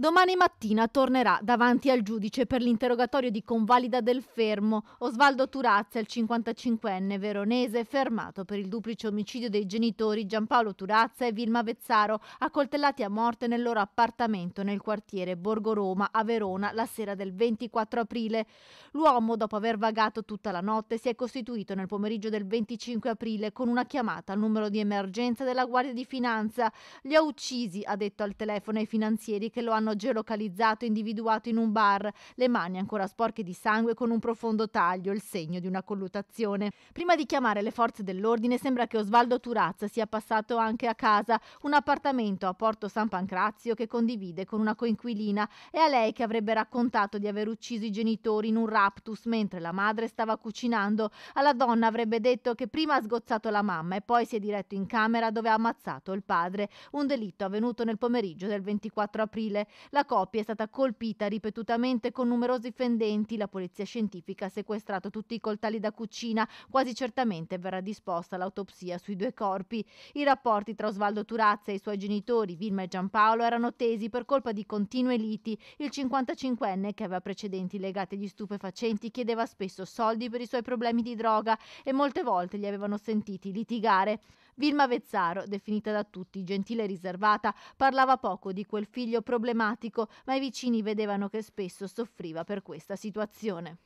Domani mattina tornerà davanti al giudice per l'interrogatorio di convalida del fermo Osvaldo Turazza, il 55enne veronese, fermato per il duplice omicidio dei genitori Giampaolo Turazza e Vilma Vezzaro, accoltellati a morte nel loro appartamento nel quartiere Borgo Roma a Verona la sera del 24 aprile. L'uomo, dopo aver vagato tutta la notte, si è costituito nel pomeriggio del 25 aprile con una chiamata al numero di emergenza della Guardia di Finanza. Li ha uccisi, ha detto al telefono ai finanzieri che lo hanno italiano geolocalizzato e individuato in un bar, le mani ancora sporche di sangue con un profondo taglio, il segno di una colluttazione. Prima di chiamare le forze dell'ordine sembra che Osvaldo Turazza sia passato anche a casa, un appartamento a Porto San Pancrazio che condivide con una coinquilina. È a lei che avrebbe raccontato di aver ucciso i genitori in un raptus mentre la madre stava cucinando. Alla donna avrebbe detto che prima ha sgozzato la mamma e poi si è diretto in camera dove ha ammazzato il padre. Un delitto avvenuto nel pomeriggio del 24 aprile. La coppia è stata colpita ripetutamente con numerosi fendenti. La polizia scientifica ha sequestrato tutti i coltelli da cucina. Quasi certamente verrà disposta l'autopsia sui due corpi. I rapporti tra Osvaldo Turazza e i suoi genitori, Vilma e Giampaolo, erano tesi per colpa di continue liti. Il 55enne, che aveva precedenti legati agli stupefacenti, chiedeva spesso soldi per i suoi problemi di droga e molte volte li avevano sentiti litigare. Vilma Vezzaro, definita da tutti gentile e riservata, parlava poco di quel figlio problematico, ma i vicini vedevano che spesso soffriva per questa situazione.